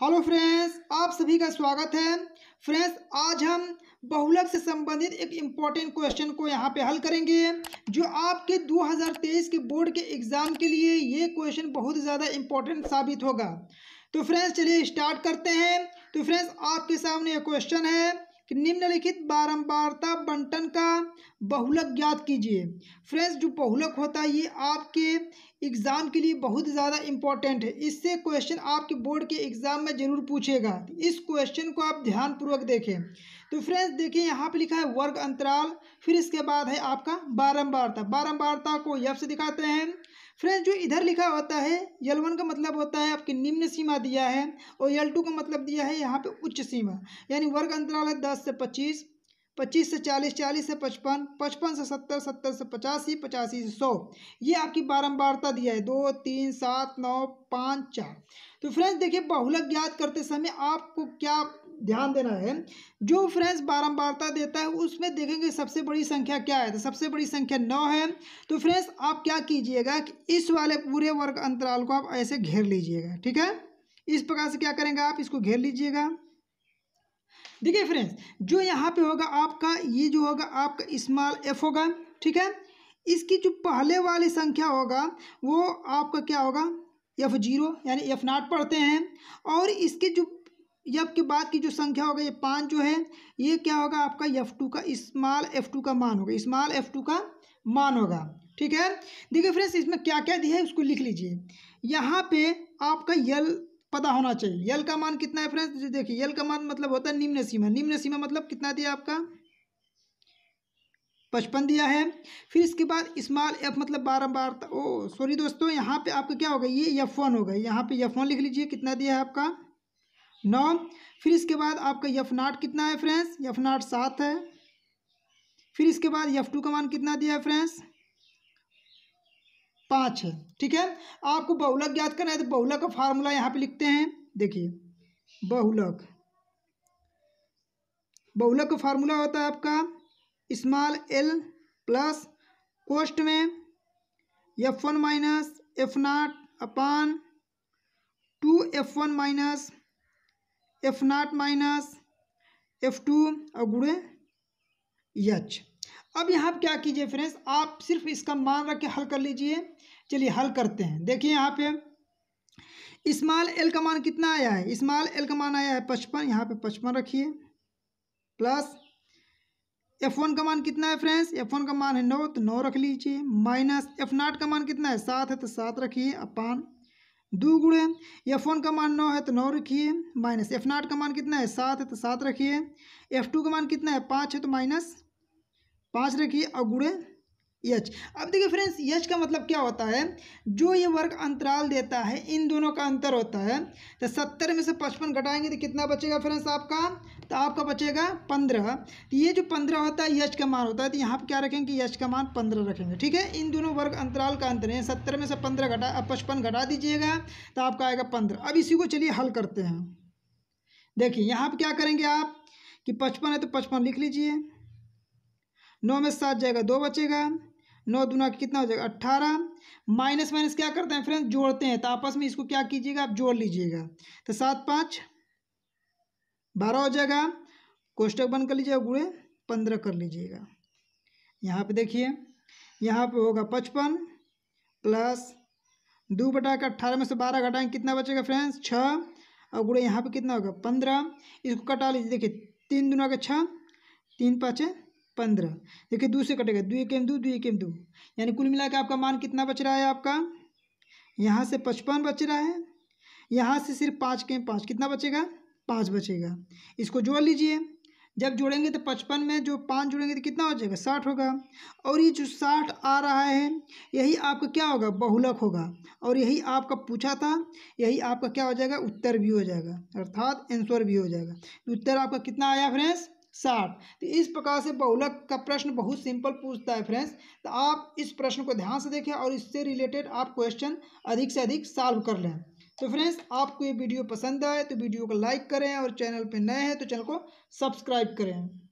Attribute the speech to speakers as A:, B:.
A: hello friends आप सभी का स्वागत है फ्रेंड्स आज हम बहुलक से संबंधित एक इम्पॉर्टेंट क्वेश्चन को यहाँ पे हल करेंगे जो आपके 2023 के बोर्ड के एग्ज़ाम के लिए ये क्वेश्चन बहुत ज़्यादा इम्पॉर्टेंट साबित होगा तो फ्रेंड्स चलिए स्टार्ट करते हैं तो फ्रेंड्स आपके सामने क्वेश्चन है कि निम्नलिखित बारंबारता बंटन का बहुलक ज्ञात कीजिए फ्रेंड्स जो बहुलक होता है ये आपके एग्ज़ाम के लिए बहुत ज़्यादा इंपॉर्टेंट है इससे क्वेश्चन आपके बोर्ड के एग्ज़ाम में ज़रूर पूछेगा इस क्वेश्चन को आप ध्यानपूर्वक देखें तो फ्रेंड्स देखिए यहाँ पर लिखा है वर्ग अंतराल फिर इसके बाद है आपका बारम्बारता बारम्बारता को यब से दिखाते हैं फ्रेंड्स जो इधर लिखा होता है यल वन का मतलब होता है आपकी निम्न सीमा दिया है और यल टू का मतलब दिया है यहाँ पे उच्च सीमा यानी वर्ग अंतराल है दस से पच्चीस पच्चीस से चालीस चालीस से पचपन पचपन से सत्तर सत्तर से पचासी पचासी से सौ ये आपकी बारंबारता दिया है दो तीन सात नौ पाँच चार तो फ्रेंड्स देखिए बहुलक ज्ञात करते समय आपको क्या ध्यान देना है जो फ्रेंड्स बारंबारता देता है उसमें देखेंगे सबसे बड़ी संख्या क्या है तो सबसे बड़ी संख्या नौ है तो फ्रेंड्स आप क्या कीजिएगा कि इस वाले पूरे वर्ग अंतराल को आप ऐसे घेर लीजिएगा ठीक है इस प्रकार से क्या करेंगे आप इसको घेर लीजिएगा देखिए फ्रेंड्स जो यहाँ पे होगा आपका ये जो होगा आपका इस्माल एफ होगा ठीक है इसकी जो पहले वाली संख्या होगा वो आपका क्या होगा एफ जीरो यानी एफ नाट पढ़ते हैं और इसके जो यफ के बाद की जो संख्या होगा ये पाँच जो है ये क्या होगा आपका यफ़ टू का इस्माल एफ टू का मान होगा इस्माल एफ टू का मान होगा ठीक है देखिए फ्रेंड्स इसमें क्या क्या दिया है उसको लिख लीजिए यहाँ पे आपका यल पता होना चाहिए यल का मान कितना है फ्रेंड्स देखिए यल का मान मतलब होता है निम्न सीमा निम्न सीमा मतलब कितना दिया आपका पचपन दिया है फिर इसके बाद स्मॉल एफ मतलब बारम्बार ओ सॉरी दोस्तों यहाँ पे आपका क्या होगा ये एफ वन होगा यहाँ पे एफ वन लिख लीजिए कितना दिया है आपका नौ फिर इसके बाद आपका यफ नाट कितना है फ्रेंड्स यफ नाट सात है फिर इसके बाद यफ टू का मान कितना दिया है फ्रेंड्स पाँच ठीक है आपको बहुलक ज्ञात करना है तो बहुलक का फार्मूला यहाँ पे लिखते हैं देखिए बहुलक बहुलक का फार्मूला होता है आपका स्मॉल एल प्लस कोस्ट में F one minus F naught upon two F one minus F naught minus F two और गुड़े यच अब यहाँ आप क्या कीजिए फ्रेंड्स आप सिर्फ इसका मान रख के हल कर लीजिए चलिए हल करते हैं देखिए यहाँ पे इस्माल एल का मान कितना आया है इस्माल एल का मान आया है पचपन यहाँ पे पचपन रखिए प्लस एफ वन का मान कितना है फ्रेंड्स एफ वन का मान है नौ तो नौ रख लीजिए माइनस एफ नाट का मान कितना है सात है तो सात रखिए अपान दो गुड़े एफ वन का मान नौ है तो नौ रखिए माइनस एफ नाट का मान कितना है सात है तो सात रखिए एफ टू का मान कितना है पाँच है तो माइनस पाँच रखिए और गुड़े यच अब देखिए फ्रेंड्स यच का मतलब क्या होता है जो ये वर्ग अंतराल देता है इन दोनों का अंतर होता है तो सत्तर में से पचपन घटाएंगे तो कितना बचेगा फ्रेंड्स आपका तो आपका बचेगा पंद्रह तो ये जो पंद्रह होता है यच का मान होता है तो यहाँ पर क्या रखेंगे यच का मान पंद्रह रखेंगे ठीक है इन दोनों वर्ग अंतराल का अंतर है सत्तर में से पंद्रह घटा पचपन घटा दीजिएगा तो आपका आएगा पंद्रह अब इसी को चलिए हल करते हैं देखिए यहाँ पर क्या करेंगे आप कि पचपन है तो पचपन लिख लीजिए नौ में सात जाएगा दो बचेगा नौ दुना कितना हो जाएगा अट्ठारह माइनस माइनस क्या करते हैं फ्रेंड्स जोड़ते हैं तो आपस में इसको क्या कीजिएगा आप जोड़ लीजिएगा तो सात पाँच बारह हो जाएगा कोष्टक बंद कर लीजिएगा गुड़े पंद्रह कर लीजिएगा यहाँ पे देखिए यहाँ पे होगा पचपन प्लस दो बटा का अट्ठारह में से बारह घटाएंगे कितना बचेगा फ्रेंड्स छः और गुड़े यहाँ पे कितना होगा पंद्रह इसको कटा लीजिए देखिए तीन दुना का छः तीन पाँचें पंद्रह देखिए दो से कटेगा दो एक दो दो एक दो यानी कुल मिला के आपका मान कितना बच रहा है आपका यहाँ से पचपन बच रहा है यहाँ से सिर्फ पाँच के पाँच कितना बचेगा पाँच बचेगा इसको जोड़ लीजिए जब जोड़ेंगे तो पचपन में जो पाँच जोड़ेंगे तो कितना हो जाएगा साठ होगा और ये जो साठ आ रहा है यही आपका क्या होगा बहुलक होगा और यही आपका पूछा था यही आपका क्या हो जाएगा उत्तर भी हो जाएगा अर्थात आंसर भी हो जाएगा तो उत्तर आपका कितना आया फ्रेंड्स साठ तो इस प्रकार से बहुलक का प्रश्न बहुत सिंपल पूछता है फ्रेंड्स तो आप इस प्रश्न को ध्यान से देखें और इससे रिलेटेड आप क्वेश्चन अधिक से अधिक सॉल्व कर लें तो फ्रेंड्स आपको ये वीडियो पसंद आए तो वीडियो को लाइक करें और चैनल पर नए हैं तो चैनल को सब्सक्राइब करें